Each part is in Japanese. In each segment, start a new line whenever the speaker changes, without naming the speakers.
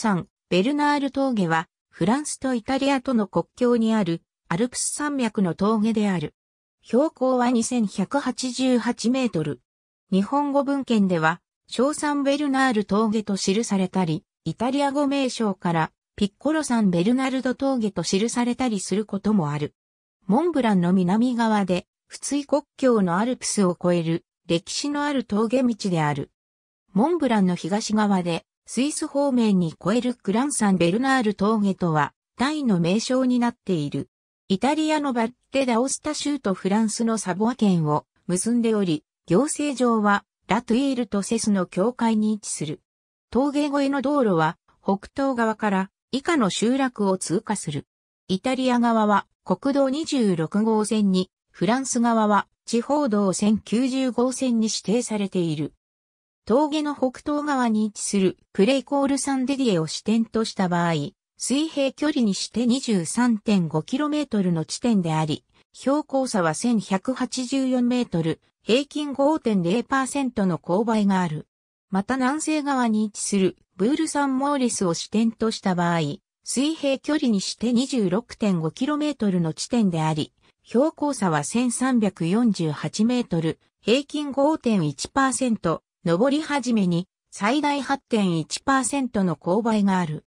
山、ベルナール峠は、フランスとイタリアとの国境にある、アルプス山脈の峠である。標高は2188メートル。日本語文献では、小山ベルナール峠と記されたり、イタリア語名称から、ピッコロ山ベルナルド峠と記されたりすることもある。モンブランの南側で、普通国境のアルプスを越える、歴史のある峠道である。モンブランの東側で、スイス方面に越えるクランサン・ベルナール峠とは、イの名称になっている。イタリアのバッテ・ダオスタ州とフランスのサボア県を結んでおり、行政上はラトゥイールとセスの境界に位置する。峠越えの道路は北東側から以下の集落を通過する。イタリア側は国道26号線に、フランス側は地方道1090号線に指定されている。峠の北東側に位置するクレイコールサンデディエを支点とした場合、水平距離にして 23.5km の地点であり、標高差は 1184m、平均5.0%の勾配がある。また南西側に位置するブールサンモーレスを支点とした場合、水平距離にして 26.5km の地点であり、標高差は 1348m、平均5.1%、上り始めに最大8.1%の勾配がある。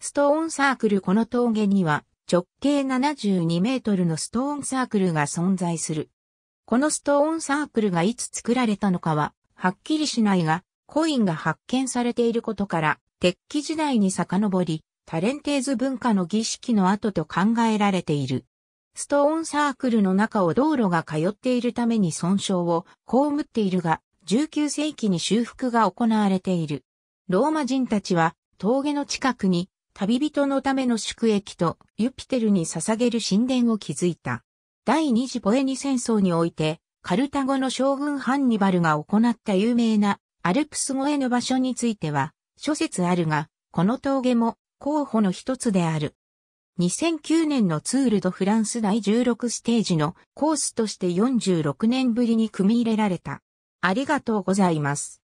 ストーンサークルこの峠には直径72メートルのストーンサークルが存在する。このストーンサークルがいつ作られたのかは、はっきりしないが、コインが発見されていることから、鉄器時代に遡り、タレンテーズ文化の儀式の後と考えられている。ストーンサークルの中を道路が通っているために損傷を被っているが、19世紀に修復が行われている。ローマ人たちは峠の近くに旅人のための宿駅とユピテルに捧げる神殿を築いた。第二次ポエニ戦争において、カルタゴの将軍ハンニバルが行った有名なアルプス越えの場所については、諸説あるが、この峠も候補の一つである。2009年のツールドフランス第16ステージのコースとして46年ぶりに組み入れられた。ありがとうございます。